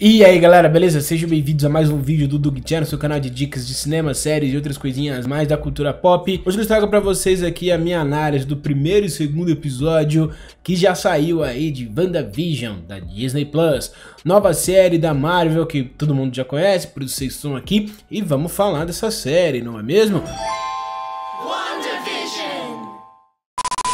E aí galera, beleza? Sejam bem-vindos a mais um vídeo do Doug Channel, seu canal de dicas de cinema, séries e outras coisinhas mais da cultura pop. Hoje eu trago pra vocês aqui a minha análise do primeiro e segundo episódio que já saiu aí de WandaVision, da Disney+. Plus, Nova série da Marvel que todo mundo já conhece, por isso vocês estão aqui. E vamos falar dessa série, não é mesmo? Música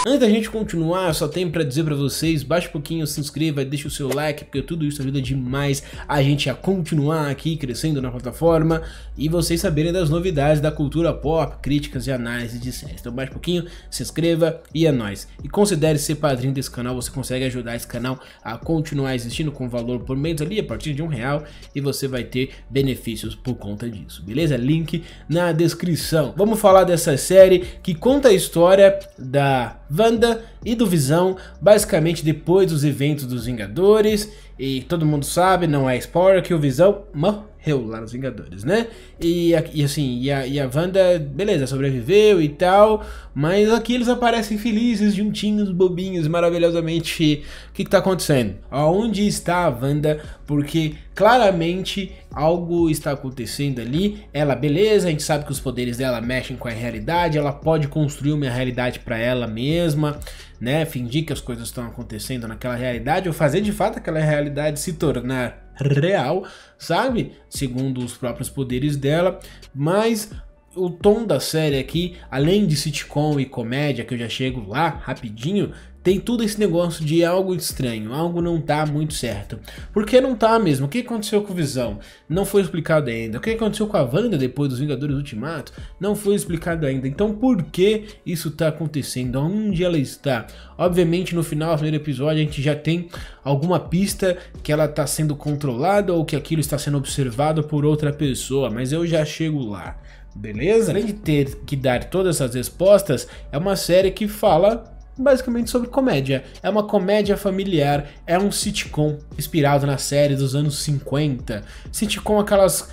Antes da gente continuar, só tenho para dizer para vocês, baixa um pouquinho, se inscreva, deixa o seu like, porque tudo isso ajuda demais a gente a continuar aqui crescendo na plataforma e vocês saberem das novidades da cultura pop, críticas e análises de séries. Então baixa um pouquinho, se inscreva e é nóis. E considere ser padrinho desse canal, você consegue ajudar esse canal a continuar existindo com valor por menos ali a partir de um real e você vai ter benefícios por conta disso, beleza? Link na descrição. Vamos falar dessa série que conta a história da Wanda e do Visão, basicamente depois dos eventos dos Vingadores, e todo mundo sabe, não é spoiler, que o Visão morreu. Hill lá nos Vingadores, né? E, e assim, e a, e a Wanda, beleza, sobreviveu e tal, mas aqui eles aparecem felizes, juntinhos, bobinhos, maravilhosamente. O que, que tá acontecendo? Aonde está a Wanda? Porque claramente algo está acontecendo ali. Ela, beleza, a gente sabe que os poderes dela mexem com a realidade, ela pode construir uma realidade para ela mesma, né? Fingir que as coisas estão acontecendo naquela realidade ou fazer de fato aquela realidade se tornar real, sabe? Segundo os próprios poderes dela, mas o tom da série aqui, além de sitcom e comédia, que eu já chego lá rapidinho, tem tudo esse negócio de algo estranho, algo não tá muito certo. Porque não tá mesmo? O que aconteceu com o Visão? Não foi explicado ainda. O que aconteceu com a Wanda depois dos Vingadores Ultimato? Não foi explicado ainda. Então por que isso tá acontecendo? Onde ela está? Obviamente no final do primeiro episódio a gente já tem alguma pista que ela tá sendo controlada ou que aquilo está sendo observado por outra pessoa, mas eu já chego lá. Beleza? Além de ter que dar todas as respostas, é uma série que fala basicamente sobre comédia. É uma comédia familiar, é um sitcom inspirado na série dos anos 50. Sitcom aquelas uh,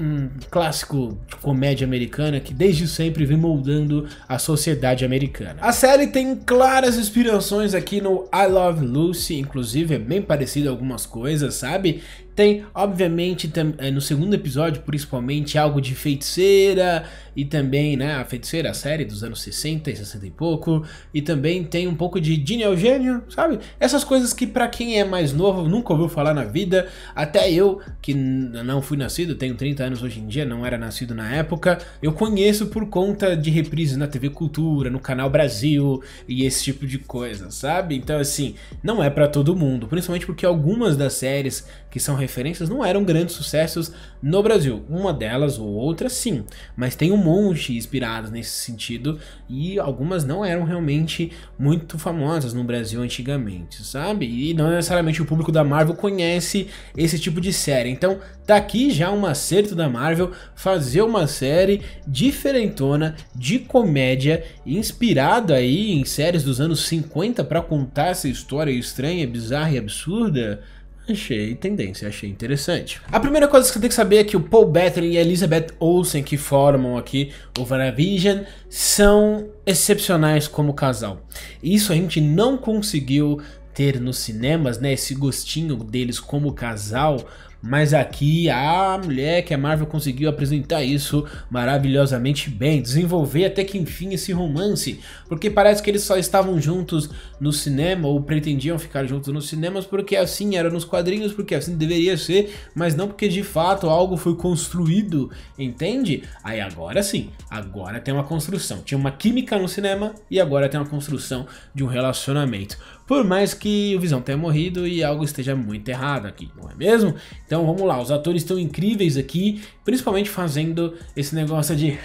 um clássico de comédia americana que desde sempre vem moldando a sociedade americana. A série tem claras inspirações aqui no I Love Lucy, inclusive é bem parecido algumas coisas, sabe? Tem, obviamente, eh, no segundo episódio, principalmente, algo de feiticeira e também, né, a feiticeira, a série dos anos 60 e 60 e pouco. E também tem um pouco de Gene Eugênio, sabe? Essas coisas que para quem é mais novo nunca ouviu falar na vida. Até eu, que não fui nascido, tenho 30 anos hoje em dia, não era nascido na época, eu conheço por conta de reprises na TV Cultura, no Canal Brasil e esse tipo de coisa, sabe? Então, assim, não é para todo mundo, principalmente porque algumas das séries que são referências não eram grandes sucessos no Brasil. Uma delas ou outra sim, mas tem um monte inspiradas nesse sentido e algumas não eram realmente muito famosas no Brasil antigamente, sabe? E não necessariamente o público da Marvel conhece esse tipo de série. Então, tá aqui já um acerto da Marvel fazer uma série diferentona de comédia inspirada aí em séries dos anos 50 para contar essa história estranha, bizarra e absurda Achei tendência, achei interessante. A primeira coisa que você tem que saber é que o Paul Bettany e a Elizabeth Olsen, que formam aqui o Vanavision, são excepcionais como casal. Isso a gente não conseguiu ter nos cinemas, né? Esse gostinho deles como casal, mas aqui a mulher que a é Marvel conseguiu apresentar isso maravilhosamente bem, desenvolver até que enfim esse romance, porque parece que eles só estavam juntos no cinema ou pretendiam ficar juntos nos cinemas porque assim era nos quadrinhos, porque assim deveria ser, mas não porque de fato algo foi construído, entende? Aí agora sim, agora tem uma construção. Tinha uma química no cinema e agora tem uma construção de um relacionamento. Por mais que o Visão tenha morrido e algo esteja muito errado aqui, não é mesmo? Então vamos lá, os atores estão incríveis aqui, principalmente fazendo esse negócio de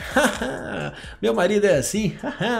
meu marido é assim,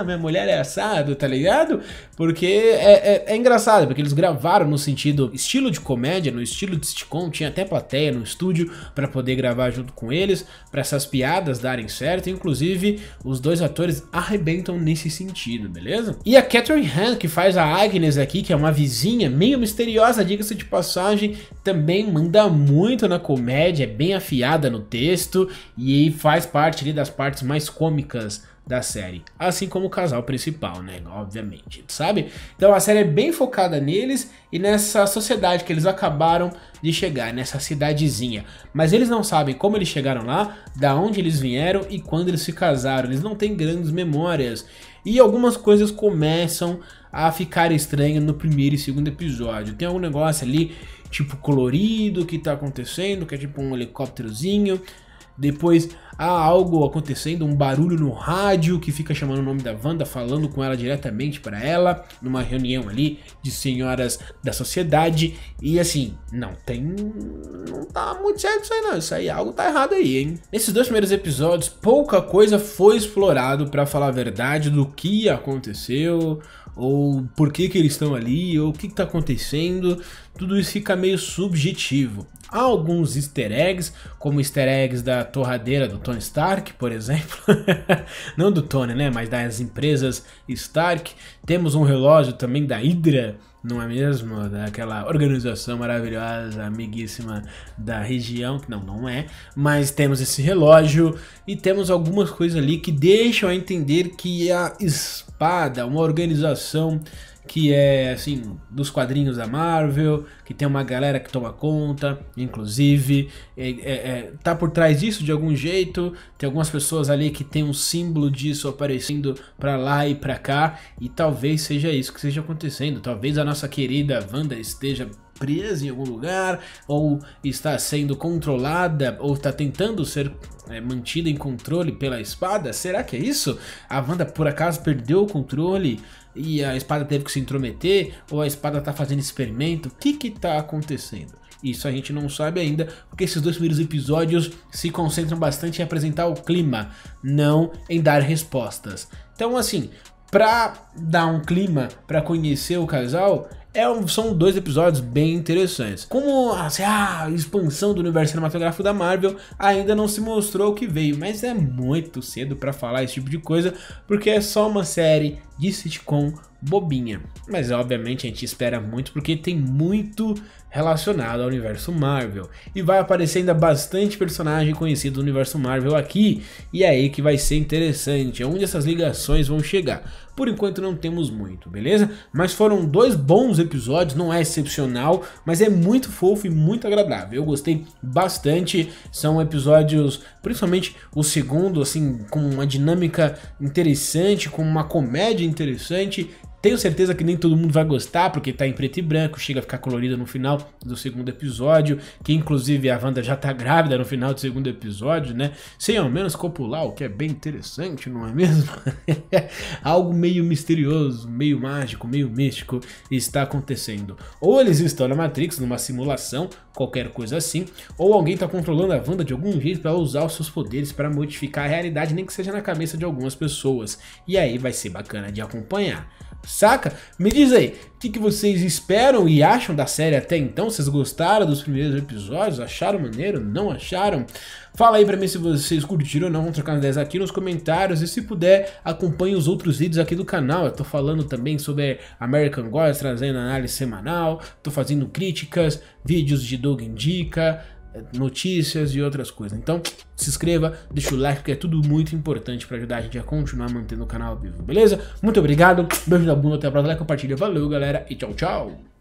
minha mulher é assado, tá ligado? Porque é, é, é engraçado, porque eles gravaram no sentido estilo de comédia, no estilo de sitcom, tinha até plateia no estúdio para poder gravar junto com eles, para essas piadas darem certo, inclusive os dois atores arrebentam nesse sentido, beleza? E a Catherine Han, que faz a Agnes aqui, aqui, que é uma vizinha meio misteriosa, diga-se de passagem, também manda muito na comédia, é bem afiada no texto e faz parte ali das partes mais cômicas da série, assim como o casal principal, né, obviamente, sabe? Então a série é bem focada neles e nessa sociedade que eles acabaram de chegar, nessa cidadezinha. Mas eles não sabem como eles chegaram lá, da onde eles vieram e quando eles se casaram. Eles não têm grandes memórias. E algumas coisas começam a ficar estranha no primeiro e segundo episódio. Tem algum negócio ali, tipo colorido, que tá acontecendo, que é tipo um helicópterozinho. Depois há algo acontecendo, um barulho no rádio que fica chamando o nome da Wanda, falando com ela diretamente para ela, numa reunião ali de senhoras da sociedade. E assim, não tem. Não tá muito certo isso aí, não. Isso aí algo tá errado aí, hein? Nesses dois primeiros episódios, pouca coisa foi explorado, para falar a verdade, do que aconteceu ou por que, que eles estão ali, ou o que está acontecendo, tudo isso fica meio subjetivo. Há alguns easter eggs, como easter eggs da torradeira do Tony Stark, por exemplo. Não do Tony, né? Mas das empresas Stark. Temos um relógio também da Hydra não é mesmo? Daquela é organização maravilhosa, amiguíssima da região, que não, não é, mas temos esse relógio e temos algumas coisas ali que deixam a entender que a espada, uma organização que é assim dos quadrinhos da Marvel, que tem uma galera que toma conta, inclusive é, é, é, tá por trás disso de algum jeito, tem algumas pessoas ali que tem um símbolo disso aparecendo para lá e para cá e talvez seja isso que esteja acontecendo, talvez a nossa querida Wanda esteja presa em algum lugar, ou está sendo controlada, ou está tentando ser é, mantida em controle pela espada? Será que é isso? A Wanda por acaso perdeu o controle e a espada teve que se intrometer? Ou a espada está fazendo experimento? O que que tá acontecendo? Isso a gente não sabe ainda, porque esses dois primeiros episódios se concentram bastante em apresentar o clima, não em dar respostas. Então, assim, pra dar um clima, para conhecer o casal, é um, são dois episódios bem interessantes. Como assim, ah, a expansão do universo cinematográfico da Marvel ainda não se mostrou o que veio, mas é muito cedo para falar esse tipo de coisa, porque é só uma série de sitcom bobinha. Mas obviamente a gente espera muito porque tem muito relacionado ao universo Marvel. E vai aparecer ainda bastante personagem conhecido do universo Marvel aqui, e é aí que vai ser interessante, é onde essas ligações vão chegar. Por enquanto não temos muito, beleza? Mas foram dois bons episódios, não é excepcional, mas é muito fofo e muito agradável. Eu gostei bastante, são episódios, principalmente o segundo, assim, com uma dinâmica interessante, com uma comédia interessante tenho certeza que nem todo mundo vai gostar, porque tá em preto e branco, chega a ficar colorida no final do segundo episódio, que inclusive a Wanda já tá grávida no final do segundo episódio, né? Sem ao menos copular, o que é bem interessante, não é mesmo? Algo meio misterioso, meio mágico, meio místico está acontecendo. Ou eles estão na Matrix, numa simulação, qualquer coisa assim, ou alguém tá controlando a Wanda de algum jeito para usar os seus poderes para modificar a realidade, nem que seja na cabeça de algumas pessoas. E aí vai ser bacana de acompanhar. Saca? Me diz aí, o que, que, vocês esperam e acham da série até então? Vocês gostaram dos primeiros episódios? Acharam maneiro? Não acharam? Fala aí pra mim se vocês curtiram ou não, vamos trocar ideias aqui nos comentários e se puder, acompanhe os outros vídeos aqui do canal. Eu tô falando também sobre American Gods, trazendo análise semanal, tô fazendo críticas, vídeos de Doug Indica, notícias e outras coisas. Então, se inscreva, deixa o like, porque é tudo muito importante para ajudar a gente a continuar mantendo o canal vivo, beleza? Muito obrigado, beijo na bunda, até a próxima, compartilha, valeu galera e tchau, tchau!